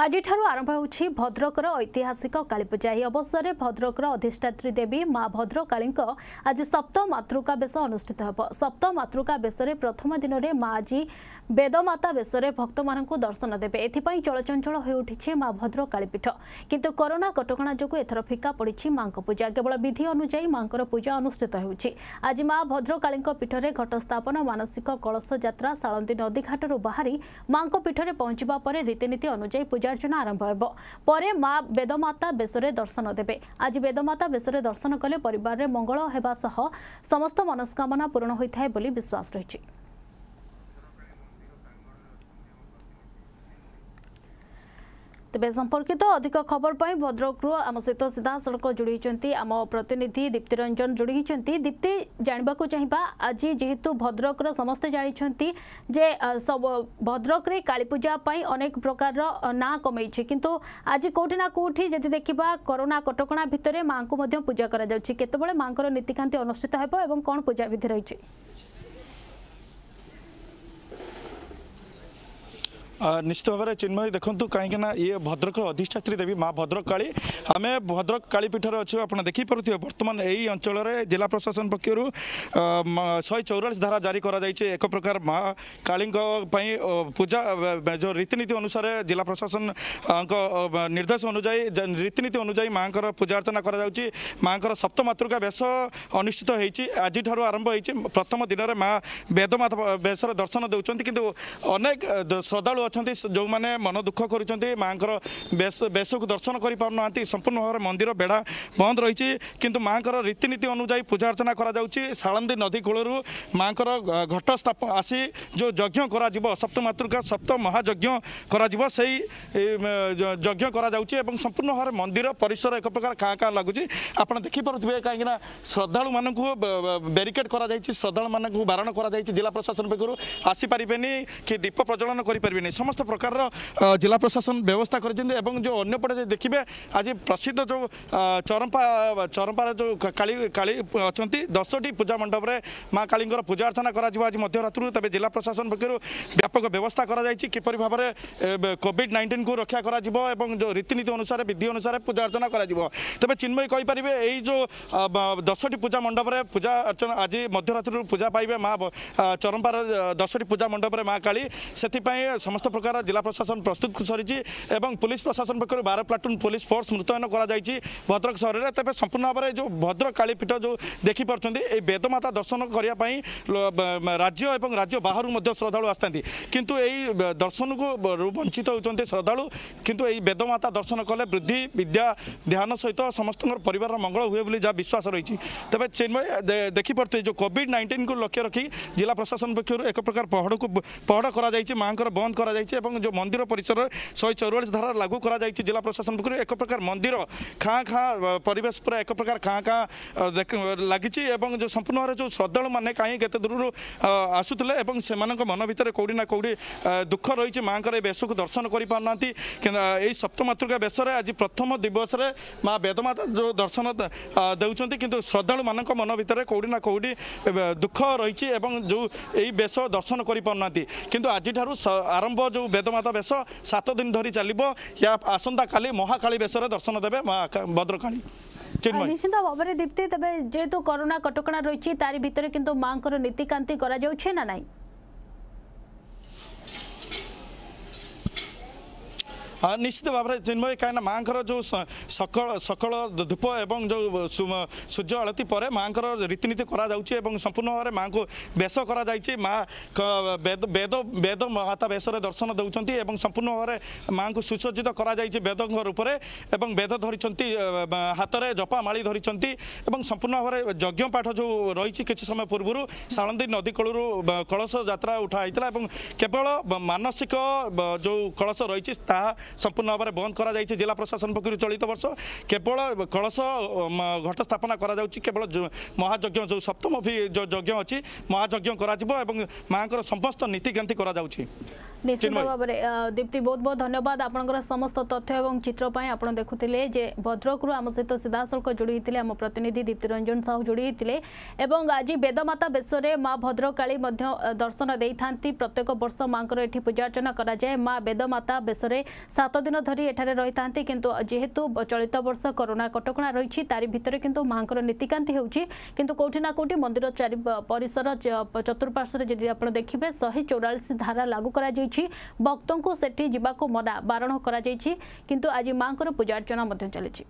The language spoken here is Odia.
ଆଜିଠାରୁ ଆରମ୍ଭ ହେଉଛି ଭଦ୍ରକର ଐତିହାସିକ କାଳୀପୂଜା ଏହି ଅବସରରେ ଭଦ୍ରକର ଅଧିଷ୍ଠାତ୍ରୀ ଦେବୀ ମା ଭଦ୍ରକାଳୀଙ୍କ ଆଜି ସପ୍ତ ମାତୃକା ବେଶ ଅନୁଷ୍ଠିତ ହେବ ସପ୍ତ ମାତୃକା ବେଶରେ ପ୍ରଥମ ଦିନରେ ମା ଆଜି ବେଦମାତା ବେଶରେ ଭକ୍ତମାନଙ୍କୁ ଦର୍ଶନ ଦେବେ ଏଥିପାଇଁ ଚଳଚଞ୍ଚଳ ହୋଇଉଠିଛି ମା ଭଦ୍ରକାଳୀପୀଠ କିନ୍ତୁ କରୋନା କଟକଣା ଯୋଗୁଁ ଏଥର ଫିକା ପଡ଼ିଛି ମାଙ୍କ ପୂଜା କେବଳ ବିଧି ଅନୁଯାୟୀ ମାଙ୍କର ପୂଜା ଅନୁଷ୍ଠିତ ହେଉଛି ଆଜି ମା ଭଦ୍ରକାଳୀଙ୍କ ପୀଠରେ ଘଟସ୍ଥାପନ ମାନସିକ କଳସ ଯାତ୍ରା ସାଳନ୍ଦୀ ନଦୀଘାଟରୁ ବାହାରି ମାଙ୍କ ପୀଠରେ ପହଞ୍ଚିବା ପରେ ରୀତିନୀତି ଅନୁଯାୟୀ ପୂଜାର୍ଚ୍ଚନା ଆରମ୍ଭ ହେବ ପରେ ମା ବେଦମାତା ବେଶରେ ଦର୍ଶନ ଦେବେ ଆଜି ବେଦମାତା ବେଶରେ ଦର୍ଶନ କଲେ ପରିବାରରେ ମଙ୍ଗଳ ହେବା ସହ ସମସ୍ତ ମନସ୍କାମନା ପୂରଣ ହୋଇଥାଏ ବୋଲି ବିଶ୍ୱାସ ରହିଛି ତେବେ ସମ୍ପର୍କିତ ଅଧିକ ଖବର ପାଇଁ ଭଦ୍ରକରୁ ଆମ ସହିତ ସିଧାସଳଖ ଯୋଡ଼ି ଆମ ପ୍ରତିନିଧି ଦୀପ୍ତି ରଞ୍ଜନ ଯୋଡ଼ି ହୋଇଛନ୍ତି ଦୀପ୍ତି ଜାଣିବାକୁ ଚାହିଁବା ଆଜି ଯେହେତୁ ଭଦ୍ରକର ସମସ୍ତେ ଜାଣିଛନ୍ତି ଯେ ଭଦ୍ରକରେ କାଳୀପୂଜା ପାଇଁ ଅନେକ ପ୍ରକାରର ନାଁ କମେଇଛି କିନ୍ତୁ ଆଜି କେଉଁଠି ନା କେଉଁଠି ଯଦି ଦେଖିବା କରୋନା କଟକଣା ଭିତରେ ମାଙ୍କୁ ମଧ୍ୟ ପୂଜା କରାଯାଉଛି କେତେବେଳେ ମାଙ୍କର ନୀତିକାନ୍ତି ଅନୁଷ୍ଠିତ ହେବ ଏବଂ କ'ଣ ପୂଜାବିଧି ରହିଛି ନିଶ୍ଚିତ ଭାବରେ ଚିନ୍ମୟ ଦେଖନ୍ତୁ କାହିଁକିନା ଇଏ ଭଦ୍ରକର ଅଧିଷ୍ଠାତ୍ରୀ ଦେବୀ ମା ଭଦ୍ରକାଳୀ ଆମେ ଭଦ୍ରକ କାଳୀପୀଠରେ ଅଛୁ ଆପଣ ଦେଖିପାରୁଥିବେ ବର୍ତ୍ତମାନ ଏହି ଅଞ୍ଚଳରେ ଜିଲ୍ଲା ପ୍ରଶାସନ ପକ୍ଷରୁ ଶହେ ଚଉରାଳିଶ ଧାରା ଜାରି କରାଯାଇଛି ଏକ ପ୍ରକାର ମା କାଳୀଙ୍କ ପାଇଁ ପୂଜା ଯେଉଁ ରୀତିନୀତି ଅନୁସାରେ ଜିଲ୍ଲା ପ୍ରଶାସନଙ୍କ ନିର୍ଦ୍ଦେଶ ଅନୁଯାୟୀ ରୀତିନୀତି ଅନୁଯାୟୀ ମାଆଙ୍କର ପୂଜା ଅର୍ଚ୍ଚନା କରାଯାଉଛି ମାଆଙ୍କର ସପ୍ତମାତୃକା ବେଶ ଅନୁଷ୍ଠିତ ହୋଇଛି ଆଜିଠାରୁ ଆରମ୍ଭ ହୋଇଛି ପ୍ରଥମ ଦିନରେ ମା ବେଦମାତା ବେଶର ଦର୍ଶନ ଦେଉଛନ୍ତି କିନ୍ତୁ ଅନେକ ଶ୍ରଦ୍ଧାଳୁ ଅଛନ୍ତି ଯେଉଁମାନେ ମନ ଦୁଃଖ କରୁଛନ୍ତି ମାଆଙ୍କର ବେଶକୁ ଦର୍ଶନ କରିପାରୁନାହାନ୍ତି ସମ୍ପୂର୍ଣ୍ଣ ଭାବରେ ମନ୍ଦିର ବେଢ଼ା ବନ୍ଦ ରହିଛି କିନ୍ତୁ ମାଆଙ୍କର ରୀତିନୀତି ଅନୁଯାୟୀ ପୂଜାର୍ଚ୍ଚନା କରାଯାଉଛି ଶାଳନ୍ଦୀ ନଦୀ କୂଳରୁ ମାଆଙ୍କର ଘଟ ଆସି ଯେଉଁ ଯଜ୍ଞ କରାଯିବ ସପ୍ତମାତୃକା ସପ୍ତ ମହାଯଜ୍ଞ କରାଯିବ ସେଇ ଯଜ୍ଞ କରାଯାଉଛି ଏବଂ ସମ୍ପୂର୍ଣ୍ଣ ଭାବରେ ମନ୍ଦିର ପରିସର ଏକ ପ୍ରକାର କାଁ କାଁ ଲାଗୁଛି ଆପଣ ଦେଖିପାରୁଥିବେ କାହିଁକିନା ଶ୍ରଦ୍ଧାଳୁମାନଙ୍କୁ ବ୍ୟାରିକେଡ୍ କରାଯାଇଛି ଶ୍ରଦ୍ଧାଳୁମାନଙ୍କୁ ବାରଣ କରାଯାଇଛି ଜିଲ୍ଲା ପ୍ରଶାସନ ପକ୍ଷରୁ ଆସିପାରିବେନି କି ଦୀପ ପ୍ରଜ୍ୱଳନ କରିପାରିବେନି समस्त प्रकार र जिल्ला प्रशासन व्यवस्था गरिपटे देखि आज प्रसिद्ध जो चरम्पा चरम्पार जो काली काली अन्त दसटी पूजा मण्डपले मा काली पूजा अर्चना गरिबरत तपाईँ जिला प्रशासन पक्ष व्यापक व्यवस्था गरिपरि भावर कोभिड को रक्षा एउटा रीति नीति अनुसार विधिअनुसार पूजा अर्चना तेह्र चिन्मय पारे एउँ दसटी पूजा मण्डपले पूजा अर्चना आज आजरत पूजा पाए मा चरम्पार दसटी पूजा मण्डप माथि সমস্ত প্রকার জেলা প্রশাসন প্রস্তুত সরিছে এবং পুলিশ প্রশাসন পক্ষ বার প্লাটুন পুলিশ ফোর্স মৃত্যয়ন করা যাইছি ভদ্রক সহরের তবে সম্পূর্ণ ভাবে যে ভদ্রক কালীপীঠ যে দেখিপারছেন এই বেদমাতা দর্শন করা রাজ্য এবং রাজ্য বাহু শ্রদ্ধাড়ু আসতে কিন্তু এই দর্শনকু বঞ্চিত হচ্ছেন শ্রদ্ধাড়ু কিন্তু এই বেদমাতা দর্শন কলে বৃদ্ধি বিদ্যা ধ্যান সহিত সমস্ত পরিবার মঙ্গল হুয়ে বলে যা বিশ্বাস রয়েছে তবে চিন্ময় দেখিপারে যে কোভিড নাইন্টিন কু লক্ষ্য রাখি জেলা প্রশাসন পক্ষ এক প্রকার পহড়ক পহড় করা যাই মাঙ্কর বন্ধ করা କରାଯାଇଛି ଏବଂ ଯେଉଁ ମନ୍ଦିର ପରିସର ଶହେ ଚଉରାଳିଶ ଧାରା ଲାଗୁ କରାଯାଇଛି ଜିଲ୍ଲା ପ୍ରଶାସନ ପକ୍ଷରୁ ଏକ ପ୍ରକାର ମନ୍ଦିର ଖାଁ ଖାଁ ପରିବେଶ ପୁରା ଏକ ପ୍ରକାର ଖାଁ ଖାଁ ଲାଗିଛି ଏବଂ ଯେଉଁ ସମ୍ପୂର୍ଣ୍ଣ ଭାବରେ ଯେଉଁ ଶ୍ରଦ୍ଧାଳୁମାନେ କାହିଁ କେତେ ଦୂରରୁ ଆସୁଥିଲେ ଏବଂ ସେମାନଙ୍କ ମନ ଭିତରେ କେଉଁଠି ନା କେଉଁଠି ଦୁଃଖ ରହିଛି ମାଆଙ୍କର ଏ ବେଶକୁ ଦର୍ଶନ କରିପାରୁନାହାନ୍ତି ଏଇ ସପ୍ତମାତୃକା ବେଶରେ ଆଜି ପ୍ରଥମ ଦିବସରେ ମା ବେଦମାତା ଯେଉଁ ଦର୍ଶନ ଦେଉଛନ୍ତି କିନ୍ତୁ ଶ୍ରଦ୍ଧାଳୁମାନଙ୍କ ମନ ଭିତରେ କେଉଁଠି ନା କେଉଁଠି ଦୁଃଖ ରହିଛି ଏବଂ ଯେଉଁ ଏହି ବେଶ ଦର୍ଶନ କରିପାରୁନାହାନ୍ତି କିନ୍ତୁ ଆଜିଠାରୁ ଆରମ୍ଭ जो বেদমাতা বেশ সাত দিন ধরি চালিব ইয়া আসন্তকালি মহাকালী বেশরে দর্শন দেবে মা ভদ্রকালী নিশ্চিত ভাবে দীপ্তি তবে যেহেতু করোনা কটকা রয়েছে তার ভিতরে কিন্তু মাঙ্কর নীতিকান্তি করা যাচ্ছে না নাই ନିଶ୍ଚିତ ଭାବରେ ଚିନ୍ମୟ କାହିଁକିନା ମାଆଙ୍କର ଯେଉଁ ସକାଳ ସକାଳ ଧୂପ ଏବଂ ଯେଉଁ ସୂର୍ଯ୍ୟ ଆଳତୀ ପରେ ମାଆଙ୍କର ରୀତିନୀତି କରାଯାଉଛି ଏବଂ ସମ୍ପୂର୍ଣ୍ଣ ଭାବରେ ମାଆଙ୍କୁ ବେଶ କରାଯାଇଛି ମାଆ ବେଦ ବେଦ ମାତା ବେଶରେ ଦର୍ଶନ ଦେଉଛନ୍ତି ଏବଂ ସମ୍ପୂର୍ଣ୍ଣ ଭାବରେ ମାଆଙ୍କୁ ସୁସଜ୍ଜିତ କରାଯାଇଛି ବେଦଙ୍କ ରୂପରେ ଏବଂ ବେଦ ଧରିଛନ୍ତି ହାତରେ ଜପାମାଳି ଧରିଛନ୍ତି ଏବଂ ସମ୍ପୂର୍ଣ୍ଣ ଭାବରେ ଯଜ୍ଞ ପାଠ ଯେଉଁ ରହିଛି କିଛି ସମୟ ପୂର୍ବରୁ ସାଳନ୍ଦୀ ନଦୀ କୂଳରୁ କଳସ ଯାତ୍ରା ଉଠା ହେଇଥିଲା ଏବଂ କେବଳ ମାନସିକ ଯେଉଁ କଳସ ରହିଛି ତାହା সম্পূর্ণ ভাবে বন্ধ করা যাইছে জেলা প্রশাসন পক্ষ চলিত বর্ষ কেবল কলস ঘট স্থাপনা করা যাচ্ছে কেবল মহাযজ্ঞ যে সপ্তম যজ্ঞ অছি মহাযজ্ঞ করা এবং মাঙ্কর সমস্ত নীতিকান্তি করা যাচ্ছে নিশ্চিত ভাবে দীপ্তি বহুত বহুত ধন্যবাদ আপনার সমস্ত তথ্য এবং চিত্র আপনার দেখুলে যে ভদ্রকর আম সহ সিধাসলখ যোড়ি হয়েছে আমার প্রতিনিধি দীপ্তিরঞ্জন সাহু যোড়ি হয়েছে এবং আজ বেদমাতা বেশরে মা ভদ্রকালী দর্শন দিয়ে প্রত্যেক বর্ষ মাঙ্কর এটি পূজার্চনা করা যায় মা বেদমাতা বেশরে সাত দিন ধরি এখানে রয়ে থাকে কিন্তু যেহেতু চলিত বর্ষ করোনা কটকা রয়েছে তার ভিতরে কিন্তু মাঙ্কর নীতিকান্তি হচ্ছে কিন্তু কোটি না কোটি মন্দির চারি পরিসর চতুর্পার্শ্বরে যদি আপনার দেখবে শহে চৌরাশ ধারা লাগু করা যাই ଚାଲିଛି ଭକ୍ତଙ୍କୁ ସେଠି ଯିବାକୁ ମନା ବାରଣ କରାଯାଇଛି କିନ୍ତୁ ଆଜି ମାଙ୍କର ପୂଜାର୍ଚ୍ଚନା ମଧ୍ୟ ଚାଲିଛି